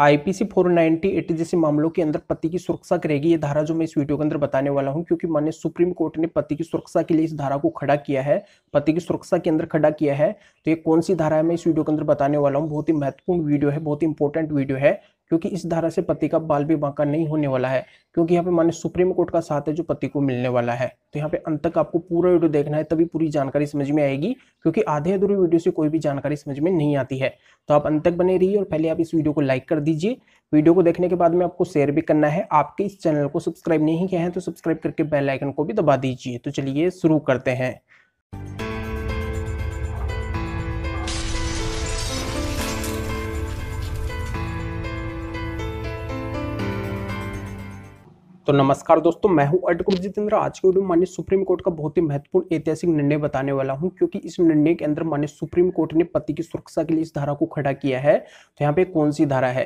IPC 490 eighty जैसे मामलों के अंदर पति की सुरक्षा करेगी ये धारा जो मैं इस वीडियो के अंदर बताने वाला हूँ क्योंकि मान्य सुप्रीम कोर्ट ने पति की सुरक्षा के लिए इस धारा को खड़ा किया है पति की सुरक्षा के अंदर खड़ा किया है तो ये कौन सी धारा है मैं इस वीडियो के अंदर बताने वाला हूँ बहुत ही महत्वपूर्ण वीडियो है बहुत ही इंपॉर्टेंट वीडियो है क्योंकि इस धारा से पति का बाल भी बांका नहीं होने वाला है क्योंकि यहाँ पे माने सुप्रीम कोर्ट का साथ है जो पति को मिलने वाला है तो यहाँ पे अंत तक आपको पूरा वीडियो देखना है तभी पूरी जानकारी समझ में आएगी क्योंकि आधे अधूरी वीडियो से कोई भी जानकारी समझ में नहीं आती है तो आप अंत तक बने रहिए और पहले आप इस वीडियो को लाइक कर दीजिए वीडियो को देखने के बाद में आपको शेयर भी करना है आपके इस चैनल को सब्सक्राइब नहीं किया है तो सब्सक्राइब करके बेलाइकन को भी दबा दीजिए तो चलिए शुरू करते हैं तो नमस्कार दोस्तों मैं हूं अटकुट जितेंद्र आज के वीडियो माननीय सुप्रीम कोर्ट का बहुत ही महत्वपूर्ण ऐतिहासिक निर्णय बताने वाला हूं क्योंकि इस निर्णय के अंदर माननीय सुप्रीम कोर्ट ने पति की सुरक्षा के लिए इस धारा को खड़ा किया है तो यहां पे कौन सी धारा है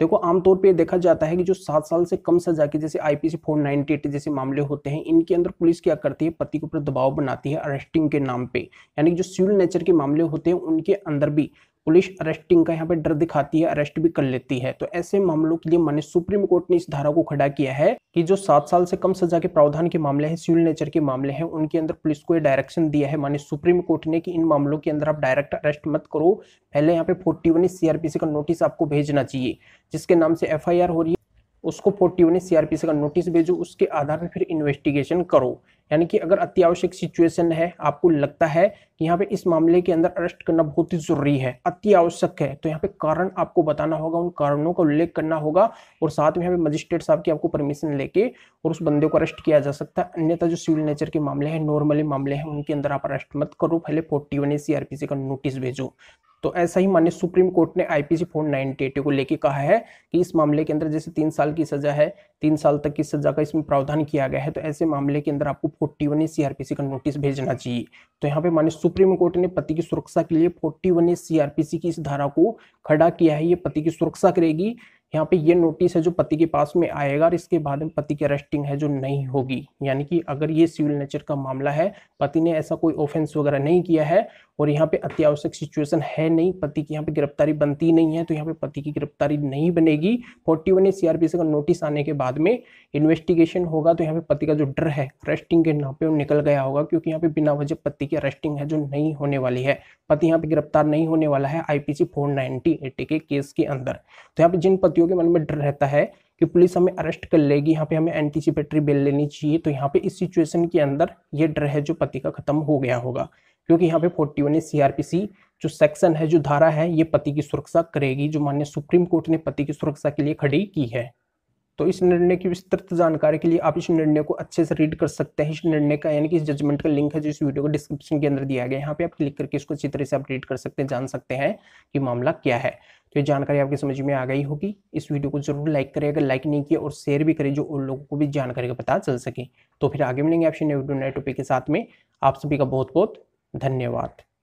देखो आमतौर पे देखा जाता है कि जो सात साल से कम सजा के जैसे आईपीसी फोर जैसे मामले होते हैं इनके अंदर पुलिस क्या करती है पति के ऊपर दबाव बनाती है अरेस्टिंग के नाम पे यानी जो सिविल नेचर के मामले होते हैं उनके अंदर भी पुलिस अरेस्टिंग का यहाँ पे डर दिखाती है अरेस्ट भी कर लेती है तो ऐसे मामलों के लिए मान्य सुप्रीम कोर्ट ने इस धारा को खड़ा किया है कि जो सात साल से कम सजा के प्रावधान के मामले हैं सिविल नेचर के मामले हैं उनके अंदर पुलिस को डायरेक्शन दिया है मान्य सुप्रीम कोर्ट ने कि इन मामलों के अंदर आप डायरेक्ट अरेस्ट मत करो पहले यहाँ पे फोर्टी वन सीआरपीसी का नोटिस आपको भेजना चाहिए जिसके नाम से एफ हो रही है उसको फोर्टी वन सीआरपीसी का नोटिस भेजो उसके आधार पर फिर इन्वेस्टिगेशन करो यानी कि अगर अत्यावश्यक सिचुएशन है आपको लगता है कि यहाँ पे इस मामले के अंदर अरेस्ट करना बहुत ही जरूरी है आवश्यक है तो यहाँ पे कारण आपको बताना होगा उन कारणों का उल्लेख करना होगा और साथ में यहाँ पे मजिस्ट्रेट साहब की आपको परमिशन लेके और उस बंदे को अरेस्ट किया जा सकता है अन्यथा जो सिविल नेचर के मामले हैं नॉर्मली मामले हैं उनके अंदर आप अरेस्ट मत करो पहले फोर्टी वन ए का नोटिस भेजो तो ऐसा ही मान्य सुप्रीम कोर्ट ने आईपीसी नाइनटी को लेकर कहा है कि इस मामले के अंदर जैसे तीन साल की सजा है तीन साल तक की सजा का इसमें प्रावधान किया गया है तो ऐसे मामले के अंदर आपको फोर्टी वन सीआरपीसी का नोटिस भेजना चाहिए तो यहाँ पे मान्य सुप्रीम कोर्ट ने पति की सुरक्षा के लिए फोर्टी वन सीआरपीसी की इस धारा को खड़ा किया है ये पति की सुरक्षा करेगी यहाँ पे ये नोटिस है जो पति के पास में आएगा और इसके बाद में पति की अरेस्टिंग है जो नहीं होगी यानी कि अगर ये सिविल नेचर का मामला है पति ने ऐसा कोई ऑफेंस वगैरह नहीं किया है और यहाँ पे अत्यावश्यक सिचुएशन है नहीं पति की यहाँ पे गिरफ्तारी बनती नहीं है तो यहाँ पे पति की गिरफ्तारी नहीं बनेगी फोर्टी वन सीआरपीसी का नोटिस आने के बाद में इन्वेस्टिगेशन होगा तो यहाँ पे पति का जो डर है अरेस्टिंग के नाम पे वो निकल गया होगा क्योंकि यहाँ पे बिना वजह पति की अरेस्टिंग है जो नहीं होने वाली है पति यहाँ पे गिरफ्तार नहीं होने वाला है आईपीसी फोर नाइनटी के केस के अंदर तो यहाँ पे जिन पतियों व्यक्तियों के मन में डर रहता है कि पुलिस हमें अरेस्ट कर लेगी यहाँ पे हमें एंटीसिपेटरी बेल लेनी चाहिए तो यहाँ पे इस सिचुएशन के अंदर ये डर है जो पति का खत्म हो गया होगा क्योंकि यहाँ पे फोर्टी वन सीआरपीसी जो सेक्शन है जो धारा है ये पति की सुरक्षा करेगी जो मान्य सुप्रीम कोर्ट ने पति की सुरक्षा के लिए खड़ी की है तो इस निर्णय की विस्तृत जानकारी के लिए आप इस निर्णय को अच्छे से रीड कर सकते हैं इस निर्णय का यानी कि इस जजमेंट का लिंक है जो इस वीडियो को डिस्क्रिप्शन के अंदर दिया गया है यहाँ पे आप क्लिक करके इसको अच्छी तरह से आप रीड कर सकते हैं जान सकते हैं कि मामला क्या है तो जानकारी आपकी समझ में आ गई होगी इस वीडियो को जरूर लाइक करें अगर लाइक नहीं किया और शेयर भी करें जो उन लोगों को भी जानकारी का पता चल सके तो फिर आगे मिलेंगे आपसे नए वीडियो नए टॉपिक के साथ में आप सभी का बहुत बहुत धन्यवाद